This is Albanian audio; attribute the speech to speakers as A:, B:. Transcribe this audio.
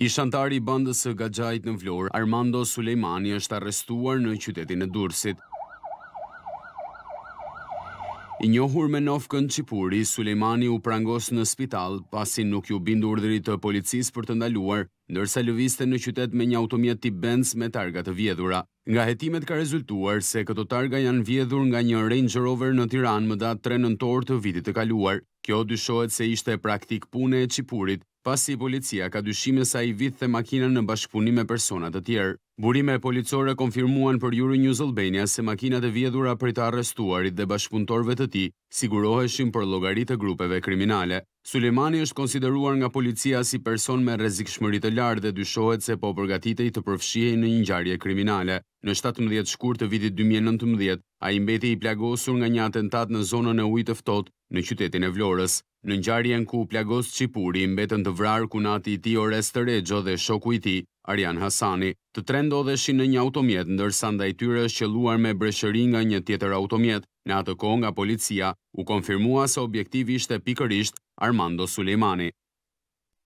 A: I shantari i bandës së Gaxhajit në Vlorë, Armando Sulejmani është arrestuar në qytetin e Durrësit. I njohur me nofkën Qipuri, Sulejmani u prangos në spital pasi nuk ju bindu urdhërit të policis për të ndaluar, nërsa lëviste në qytet me një automjet tip Benz me targa të vjedhura. Nga hetimet ka rezultuar se këto targa janë vjedhur nga një Range Rover në Tiran më datë 3 nëntor të vitit të kaluar. Kjo dyshohet se ishte praktik pune e Qipurit, Pas i policia ka dyshimin sa i vitë dhe makina në bashkëpunim e personat të tjerë. Burime e policore konfirmuan për Juri Njus Albania se makinat e vjedhura për të arrestuarit dhe bashkëpuntorve të ti siguroheshim për logarit të grupeve kriminale. Sulemani është konsideruar nga policia si person me rezik shmërit të lartë dhe dyshohet se po përgatitej të përfshihej në një njarje kriminale. Në 17 shkur të vitit a i mbeti i plagosur nga një atentat në zonën e ujtë eftot në qytetin e Vlorës. Në njarjen ku plagos Qipuri i mbetën të vrarë kunati i ti Oreste Regjo dhe shoku i ti, Arjan Hasani, të tre ndodheshin në një automjet ndërsa ndaj tyre është qelluar me breshëri nga një tjetër automjet. Në atë kohë nga policia u konfirmua se objektivi ishte pikërisht Armando Sulejmani.